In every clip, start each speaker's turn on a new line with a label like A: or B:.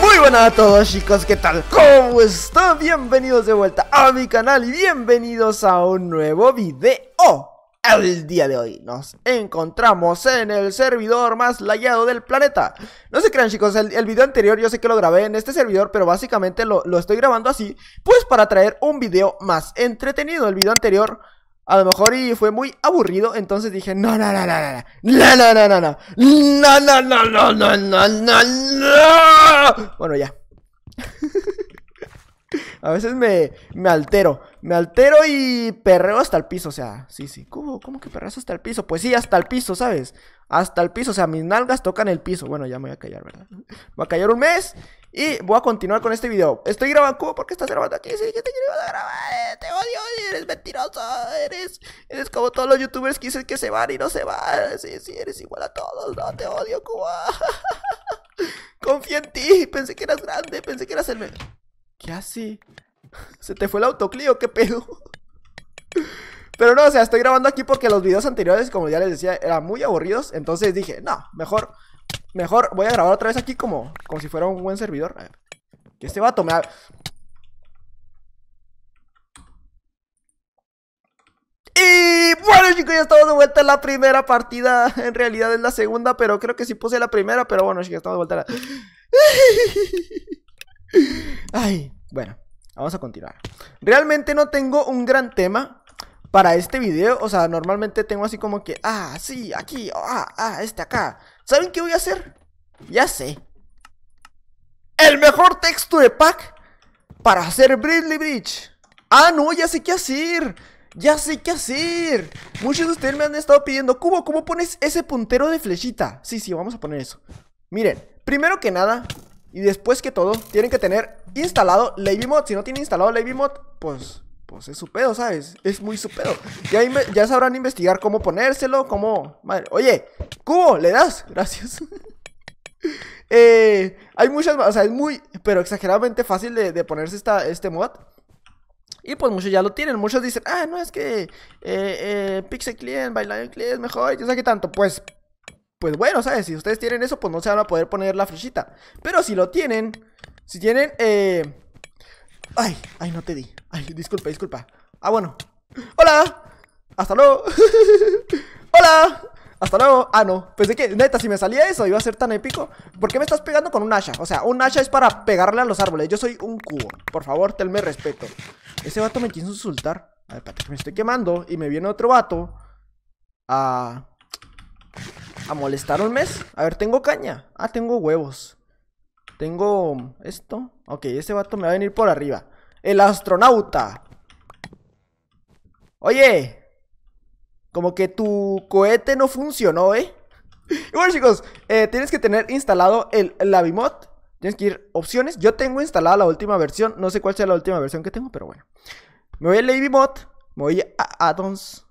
A: Muy buenas a todos chicos, ¿qué tal? ¿Cómo están? Bienvenidos de vuelta a mi canal y bienvenidos a un nuevo video el día de hoy nos encontramos en el servidor más layado del planeta. No se crean chicos, el, el video anterior yo sé que lo grabé en este servidor, pero básicamente lo, lo, estoy grabando así, pues para traer un video más entretenido. El video anterior a lo mejor y fue muy aburrido, entonces dije, no, no, no, no, no, no, no, no, no, no, no, no, no, no, no, no, no, no. Bueno, ya. A veces me, altero. Me altero y perreo hasta el piso. O sea, sí, sí. ¿Cómo, ¿Cómo que perreas hasta el piso? Pues sí, hasta el piso, ¿sabes? Hasta el piso. O sea, mis nalgas tocan el piso. Bueno, ya me voy a callar, ¿verdad? voy a callar un mes y voy a continuar con este video. Estoy grabando. ¿Cómo? ¿Por estás grabando aquí? Sí, yo te quiero grabar. Te odio. Eres mentiroso. Eres, eres como todos los youtubers que dicen que se van y no se van. Sí, sí, eres igual a todos. No, te odio, Cuba. Confía en ti. Pensé que eras grande. Pensé que eras el mejor. ¿Qué hace? Se te fue el autoclio, qué pedo. Pero no, o sea, estoy grabando aquí porque los videos anteriores, como ya les decía, eran muy aburridos. Entonces dije, no, mejor, mejor voy a grabar otra vez aquí como, como si fuera un buen servidor. que este vato me ha... Y bueno chicos, ya estamos de vuelta en la primera partida En realidad es la segunda, pero creo que sí puse la primera Pero bueno chicos, estamos de vuelta en la... Ay, bueno, vamos a continuar. Realmente no tengo un gran tema para este video. O sea, normalmente tengo así como que, ah, sí, aquí, ah, ah, este acá. ¿Saben qué voy a hacer? Ya sé. El mejor texto de pack para hacer Bridley Bridge. Ah, no, ya sé qué hacer. Ya sé qué hacer. Muchos de ustedes me han estado pidiendo, Cubo, ¿cómo pones ese puntero de flechita? Sí, sí, vamos a poner eso. Miren, primero que nada, y después que todo, tienen que tener instalado Mod Si no tienen instalado Mod pues pues es su pedo, ¿sabes? Es muy su pedo. Ya, sabrán investigar cómo ponérselo, cómo... Oye, cubo, ¿le das? Gracias. Eh, hay muchas... O sea, es muy... Pero exageradamente fácil de, ponerse esta, este mod. Y pues muchos ya lo tienen. Muchos dicen, ah, no, es que... Eh, eh, Pixel Client, Client es mejor. Yo sé qué tanto. Pues pues bueno, ¿sabes? Si ustedes tienen eso, pues no se van a poder poner la flechita. Pero si lo tienen, si tienen, eh... Ay, ay, no te di. Ay, disculpa, disculpa. Ah, bueno. Hola. Hasta luego. Hola. Hasta luego. Ah, no. de que, neta, si me salía eso iba a ser tan épico. ¿Por qué me estás pegando con un hacha? O sea, un hacha es para pegarle a los árboles. Yo soy un cubo. Por favor, tenme respeto. Ese vato me quiso insultar. A ver, espérate, me estoy quemando y me viene otro vato Ah a molestar un mes. A ver, tengo caña. Ah, tengo huevos. Tengo esto. Ok, ese vato me va a venir por arriba. El astronauta. Oye. Como que tu cohete no funcionó, ¿eh? bueno, chicos, eh, tienes que tener instalado el LabiMod, Tienes que ir opciones. Yo tengo instalada la última versión. No sé cuál sea la última versión que tengo, pero bueno. Me voy al Lavimod. Me voy a addons.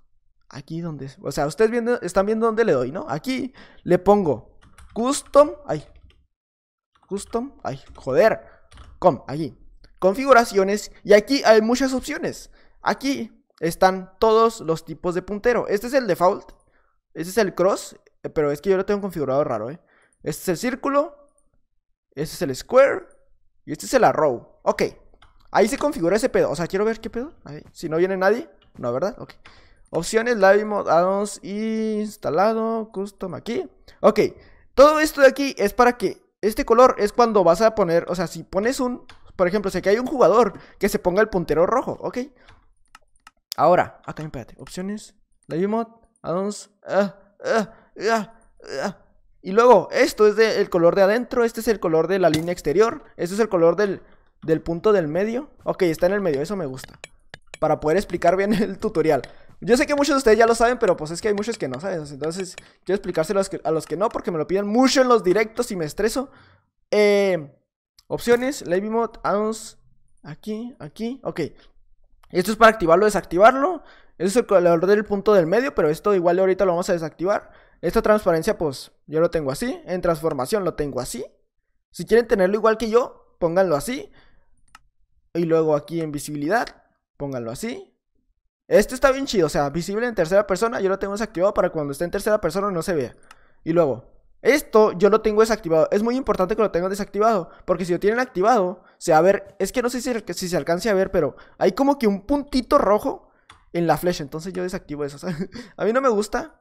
A: Aquí donde... O sea, ustedes están viendo dónde le doy, ¿no? Aquí le pongo custom... Ay. Custom... Ay, joder. Com, allí Configuraciones. Y aquí hay muchas opciones. Aquí están todos los tipos de puntero. Este es el default. Este es el cross. Eh, pero es que yo lo tengo configurado raro, ¿eh? Este es el círculo. Este es el square. Y este es el arrow. Ok. Ahí se configura ese pedo. O sea, quiero ver qué pedo. Si no viene nadie. No, ¿verdad? Ok. Opciones, Live Addons instalado, Custom aquí. Ok, todo esto de aquí es para que este color es cuando vas a poner, o sea, si pones un, por ejemplo, si aquí hay un jugador que se ponga el puntero rojo, ok. Ahora, acá, espérate, opciones, Live Addons, ah, ah, ah, y luego, esto es el color de adentro, este es el color de la línea exterior, este es el color del, del punto del medio. Ok, está en el medio, eso me gusta. Para poder explicar bien el tutorial. Yo sé que muchos de ustedes ya lo saben, pero pues es que hay muchos que no saben. Entonces, quiero explicárselos a los que, no, porque me lo piden mucho en los directos y me estreso. Eh, opciones, Levy mode Addons, aquí, aquí, ok. Esto es para activarlo, desactivarlo. Eso es el del punto del medio, pero esto igual ahorita lo vamos a desactivar. Esta transparencia, pues, yo lo tengo así. En transformación lo tengo así. Si quieren tenerlo igual que yo, pónganlo así. Y luego aquí en visibilidad, pónganlo así. Este está bien chido, o sea, visible en tercera persona, yo lo tengo desactivado para cuando esté en tercera persona no se vea. Y luego, esto yo lo tengo desactivado. Es muy importante que lo tengan desactivado. Porque si lo tienen activado, se va a ver. Es que no sé si, si se alcance a ver, pero hay como que un puntito rojo en la flecha. Entonces yo desactivo eso. a mí no me gusta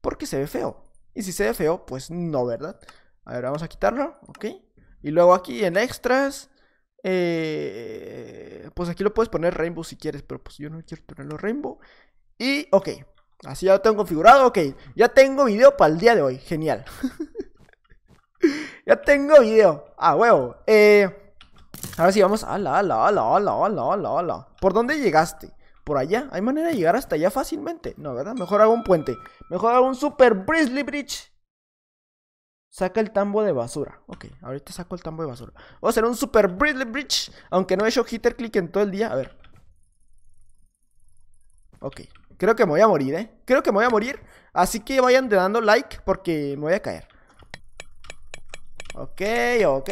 A: porque se ve feo. Y si se ve feo, pues no, ¿verdad? A ver, vamos a quitarlo. Ok. Y luego aquí en extras. Eh, pues aquí lo puedes poner Rainbow si quieres, pero pues yo no quiero ponerlo Rainbow. Y ok, así ya lo tengo configurado. Ok, ya tengo video para el día de hoy. Genial. ya tengo video. Ah, huevo. Eh, ahora sí, vamos. Ala, la la la la ala, la ¿Por dónde llegaste? ¿Por allá? ¿Hay manera de llegar hasta allá fácilmente? No, ¿verdad? Mejor hago un puente. Mejor hago un super Brisley Bridge. Saca el tambo de basura. Ok, ahorita saco el tambo de basura. Voy a hacer un super Bridge. Aunque no he hecho hitter click en todo el día. A ver. Ok, creo que me voy a morir, ¿eh? Creo que me voy a morir. Así que vayan dando like porque me voy a caer. Ok, ok,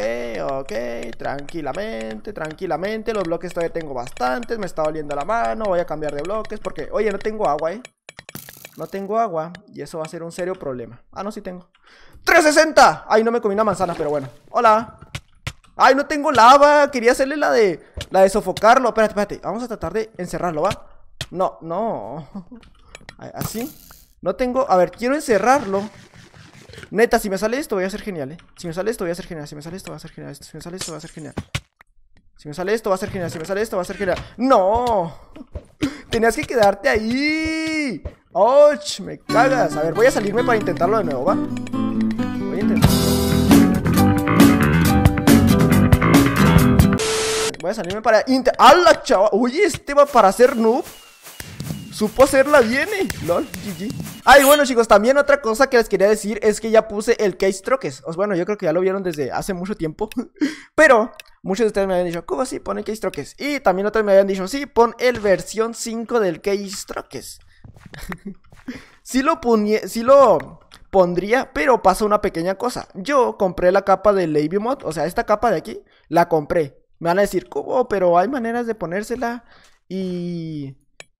A: ok. Tranquilamente, tranquilamente. Los bloques todavía tengo bastantes. Me está doliendo la mano. Voy a cambiar de bloques porque... Oye, no tengo agua, ¿eh? No tengo agua y eso va a ser un serio problema. Ah, no, sí tengo. ¡360! Ay, no me comí una manzana, pero bueno. Hola. Ay, no tengo lava. Quería hacerle la de la de sofocarlo. Espérate, espérate. Vamos a tratar de encerrarlo, ¿va? No, no. Así. No tengo... A ver, quiero encerrarlo. Neta, si me sale esto voy a ser genial, ¿eh? Si me sale esto voy a ser genial. Si me sale esto va a ser genial. Si me sale esto va a ser genial. Si me sale esto va a ser genial. Si me sale esto va a ser genial. ¡No! Tenías que quedarte ahí. ¡Och! Oh, me cagas. A ver, voy a salirme para intentarlo de nuevo, ¿va? Voy a intentarlo. Voy a salirme para... intentar ¡Hala, chava! Oye, este va para hacer noob. Supo hacerla bien, eh. LOL, GG. Ay, bueno, chicos, también otra cosa que les quería decir es que ya puse el case troques. Bueno, yo creo que ya lo vieron desde hace mucho tiempo. Pero muchos de ustedes me habían dicho, ¿cómo así pone case troques. Y también otros me habían dicho, sí, pon el versión 5 del case troques. Si lo si lo pondría, pero pasa una pequeña cosa. Yo compré la capa de Lady Mod, o sea, esta capa de aquí, la compré. Me van a decir, ¿cómo? Pero hay maneras de ponérsela y...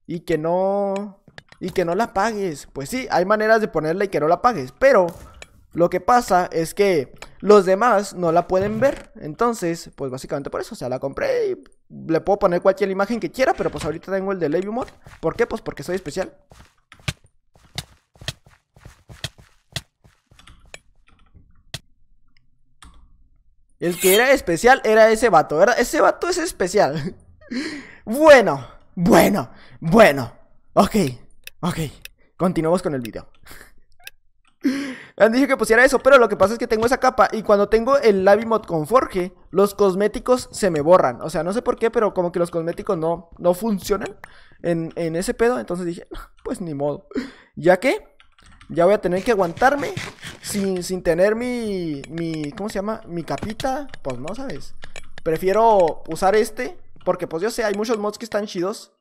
A: Y que no... Y que no la pagues. Pues sí, hay maneras de ponerla y que no la pagues. Pero lo que pasa es que los demás no la pueden ver. Entonces, pues básicamente por eso. O sea, la compré y le puedo poner cualquier imagen que quiera, pero pues ahorita tengo el de Levy Mod. ¿Por qué? Pues porque soy especial. El que era especial era ese vato, ¿verdad? Ese vato es especial. bueno, bueno, bueno. Ok, ok. Continuamos con el video dije han que pusiera eso, pero lo que pasa es que tengo esa capa y cuando tengo el mod con Forge, los cosméticos se me borran. O sea, no sé por qué, pero como que los cosméticos no, no funcionan en, ese pedo. Entonces dije, pues ni modo. Ya que ya voy a tener que aguantarme sin, sin tener mi, mi, ¿cómo se llama? Mi capita, pues no, ¿sabes? Prefiero usar este porque pues yo sé, hay muchos mods que están chidos.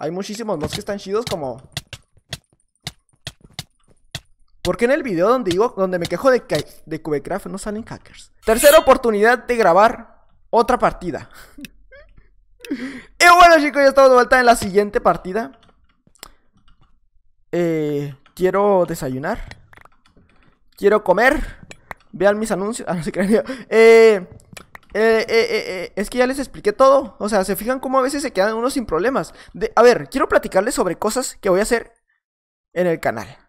A: Hay muchísimos mods que están chidos como porque en el video donde digo, donde me quejo de, de Cubecraft no salen hackers. Tercera oportunidad de grabar otra partida. y bueno, chicos, ya estamos de vuelta en la siguiente partida. Eh, quiero desayunar. Quiero comer. Vean mis anuncios. Ah, no se eh, eh, eh, es que ya les expliqué todo. O sea, se fijan cómo a veces se quedan unos sin problemas. a ver, quiero platicarles sobre cosas que voy a hacer en el canal.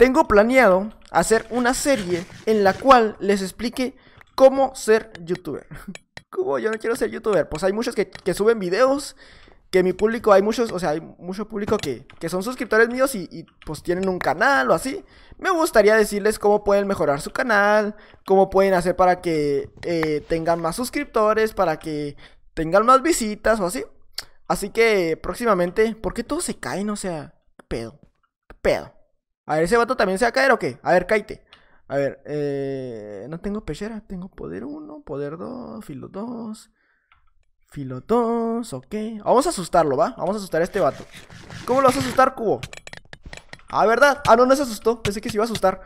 A: Tengo planeado hacer una serie en la cual les explique cómo ser youtuber. ¿Cómo yo no quiero ser youtuber? Pues hay muchos que, suben videos, que mi público, hay muchos, o sea, hay mucho público que, son suscriptores míos y, pues tienen un canal o así. Me gustaría decirles cómo pueden mejorar su canal, cómo pueden hacer para que eh, tengan más suscriptores, para que tengan más visitas o así. Así que próximamente, ¿por qué todos se caen? O sea, pedo? pedo? A ver, ¿ese vato también se va a caer o qué? A ver, caite. A ver, eh, no tengo pechera, tengo poder 1, poder 2, filo 2, filo 2, ok. Vamos a asustarlo, ¿va? Vamos a asustar a este vato. ¿Cómo lo vas a asustar, Cubo? Ah, ¿verdad? Ah, no, no se asustó, pensé que se iba a asustar.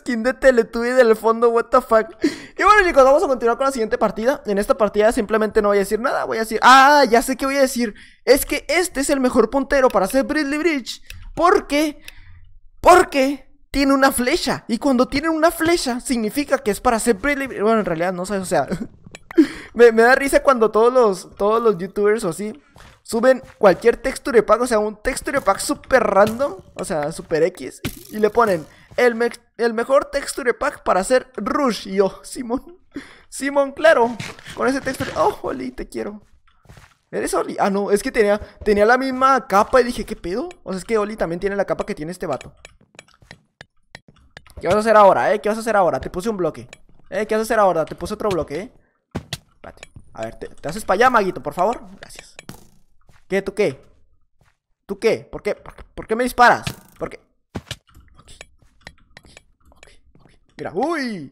A: skin de Teletubby del fondo, what the fuck. Y bueno, chicos, vamos a continuar con la siguiente partida. En esta partida simplemente no voy a decir nada, voy a decir... Ah, ya sé qué voy a decir. Es que este es el mejor puntero para hacer Bridley Bridge. Porque Porque tiene una flecha. Y cuando tiene una flecha, significa que es para hacer Bridley Bridge. Bueno, en realidad no sé, o sea... me, me da risa cuando todos los, todos los youtubers o así suben cualquier texture pack, o sea, un texture pack super random, o sea, super X, y le ponen el, el mejor texture pack para hacer Rush. Y yo, Simón. Simón, claro. Con ese texture. Oh, Oli, te quiero. ¿Eres Oli? Ah, no, es que tenía, tenía la misma capa y dije, ¿qué pedo? O sea, es que Oli también tiene la capa que tiene este vato. ¿Qué vas a hacer ahora, eh? ¿Qué vas a hacer ahora? Te puse un bloque. ¿Eh? ¿Qué vas a hacer ahora? Te puse otro bloque, eh. Espérate. A ver, te, haces para allá, maguito, por favor. Gracias. ¿Qué? ¿Tú qué? ¿Tú qué? ¿Por qué, ¿Por qué me disparas? ¿Por qué? ¡uy!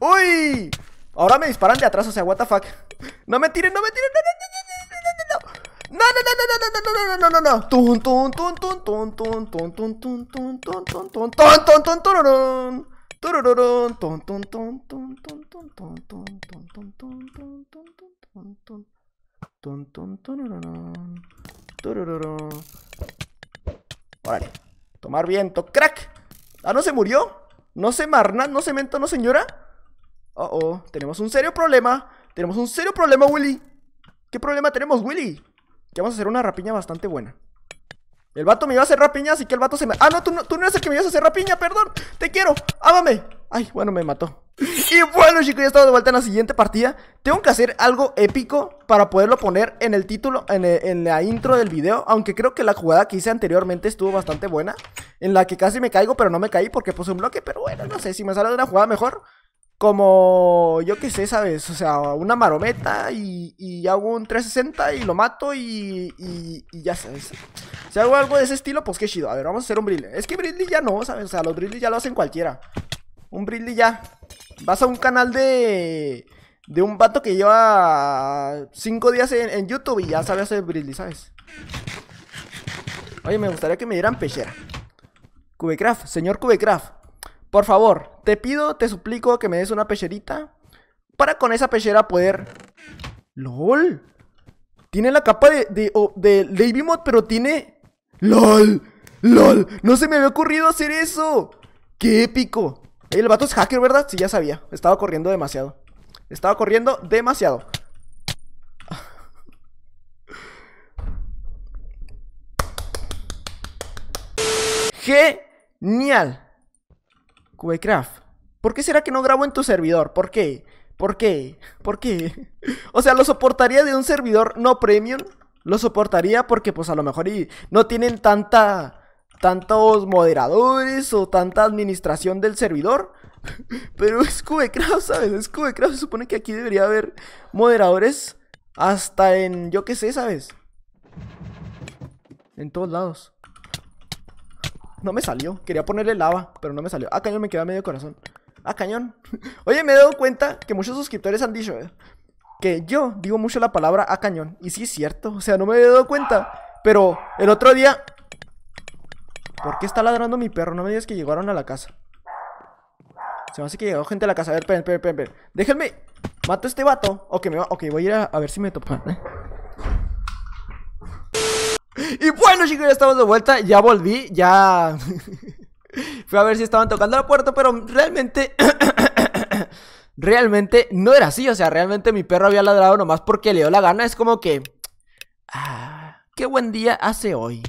A: ¡Uy! Ahora me disparan de atrás, o sea, what the fuck No me tiren, no me tiren, no, no, no, no, no, no, no, no, no, no, no, no, no, no, tun, tun, tun, tun, tun, tun, tun, tun, tun, tun, tun, tun, tun, tun, tun, no, no, tun, tun, tun, tun, tun, tun, tun, tun, tun, tun, tun, tun, tun, tun, tun, tun, tun, no, no, no, tomar viento, crack. Ah, no se murió. No se marna, no se menta, no señora. Oh, oh, tenemos un serio problema. Tenemos un serio problema, Willy. ¿Qué problema tenemos, Willy? Que vamos a hacer una rapiña bastante buena. El vato me iba a hacer rapiña, así que el vato se me... Ah, no, tú no, tú no eres el que me ibas a hacer rapiña, perdón. Te quiero, ámame. Ay, bueno, me mató. Y bueno chicos, ya estamos de vuelta en la siguiente partida Tengo que hacer algo épico para poderlo poner en el título, en, la intro del video Aunque creo que la jugada que hice anteriormente estuvo bastante buena En la que casi me caigo, pero no me caí porque puse un bloque Pero bueno, no sé, si me sale de una jugada mejor Como, yo qué sé, ¿sabes? O sea, una marometa y, y hago un 360 y lo mato y, y, y, ya sabes Si hago algo de ese estilo, pues qué chido A ver, vamos a hacer un Brilli Es que Brilli ya no, ¿sabes? O sea, los Brilli ya lo hacen cualquiera un brilli ya. Vas a un canal de. De un vato que lleva Cinco días en, YouTube y ya sabe hacer brilli, ¿sabes? Oye, me gustaría que me dieran pechera. Cubecraft, señor Cubecraft. Por favor, te pido, te suplico que me des una pecherita. Para con esa pechera poder. ¡Lol! Tiene la capa de, de, de, de Mod, pero tiene. ¡Lol! ¡Lol! ¡No se me había ocurrido hacer eso! ¡Qué épico! El vato es hacker, ¿verdad? Sí, ya sabía. Estaba corriendo demasiado. Estaba corriendo demasiado. Genial. Cubecraft. ¿Por qué será que no grabo en tu servidor? ¿Por qué? ¿Por qué? ¿Por qué? O sea, lo soportaría de un servidor no premium. Lo soportaría porque pues a lo mejor y no tienen tanta tantos moderadores o tanta administración del servidor. Pero es Cubecraft, ¿sabes? Es Cubecraft. Se supone que aquí debería haber moderadores hasta en, yo qué sé, ¿sabes? En todos lados. No me salió. Quería ponerle lava, pero no me salió. Ah, cañón, me queda medio corazón. ¡A ah, cañón. Oye, me he dado cuenta que muchos suscriptores han dicho eh, que yo digo mucho la palabra a ah, cañón. Y sí es cierto. O sea, no me he dado cuenta. Pero el otro día ¿Por qué está ladrando mi perro? No me digas que llegaron a la casa. Se me hace que llegó gente a la casa. A ver, esperen, esperen, esperen. Déjenme. Mato a este vato. Ok, me va... voy a ir a, ver si me topan, ¿eh? Y bueno, chicos, ya estamos de vuelta. Ya volví, ya. Fui a ver si estaban tocando la puerta, pero realmente. realmente no era así. O sea, realmente mi perro había ladrado nomás porque le dio la gana. Es como que. Ah, qué buen día hace hoy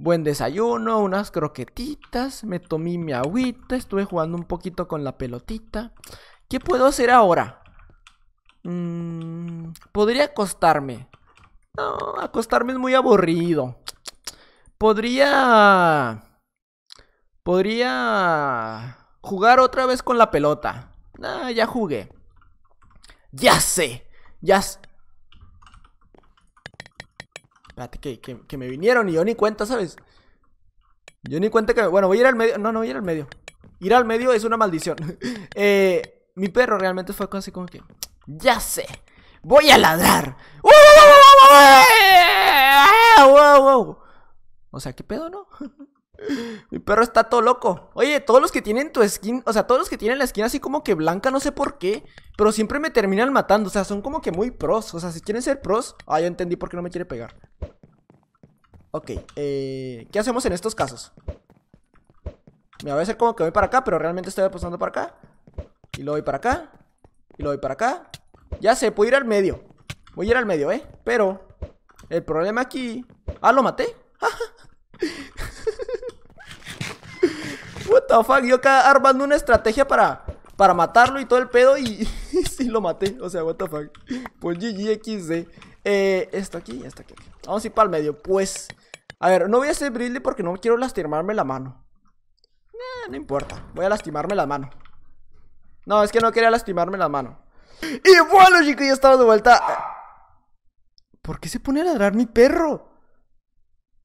A: buen desayuno, unas croquetitas, me tomé mi agüita, estuve jugando un poquito con la pelotita. ¿Qué puedo hacer ahora? Mm, podría acostarme. No, acostarme es muy aburrido. Podría... Podría... Jugar otra vez con la pelota. Ah, ya jugué. Ya sé. Ya, Espérate, que, me vinieron y yo ni cuenta, ¿sabes? Yo ni cuenta que... Bueno, voy a ir al medio. No, no voy a ir al medio. Ir al medio es una maldición. Eh, mi perro realmente fue así como que... Ya sé. Voy a ladrar. O sea, ¿qué pedo, no? Mi perro está todo loco. Oye, todos los que tienen tu skin, o sea, todos los que tienen la skin así como que blanca, no sé por qué, pero siempre me terminan matando. O sea, son como que muy pros. O sea, si quieren ser pros, ah, yo entendí por qué no me quiere pegar. Ok, eh, ¿qué hacemos en estos casos? Me va a hacer como que voy para acá, pero realmente estoy apostando para acá. Y lo voy para acá. Y lo voy para acá. Ya sé, puedo ir al medio. Voy a ir al medio, ¿eh? Pero el problema aquí... Ah, lo maté. What the fuck, yo acá armando una estrategia para, para matarlo y todo el pedo y, sí lo maté. O sea, what the fuck. Pues GGXD. Eh, esto aquí y esto aquí. Vamos a ir para el medio, pues. A ver, no voy a hacer brilli porque no quiero lastimarme la mano. Eh, no importa, voy a lastimarme la mano. No, es que no quería lastimarme la mano. Y bueno, chicos, ya estamos de vuelta. ¿Por qué se pone a ladrar mi perro?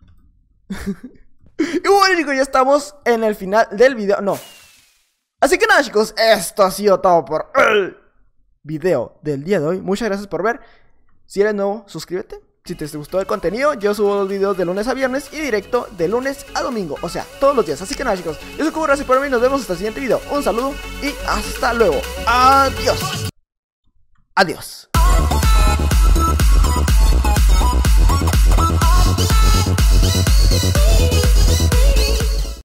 A: y bueno, chicos, ya estamos en el final del video. No. Así que nada, chicos, esto ha sido todo por el video del día de hoy. Muchas gracias por ver. Si eres nuevo, suscríbete. Si te gustó el contenido, yo subo los videos de lunes a viernes y directo de lunes a domingo, o sea, todos los días. Así que nada, chicos, yo soy Cubo Gracias por mí, nos vemos hasta el siguiente video. Un saludo y hasta luego. Adiós. Adiós.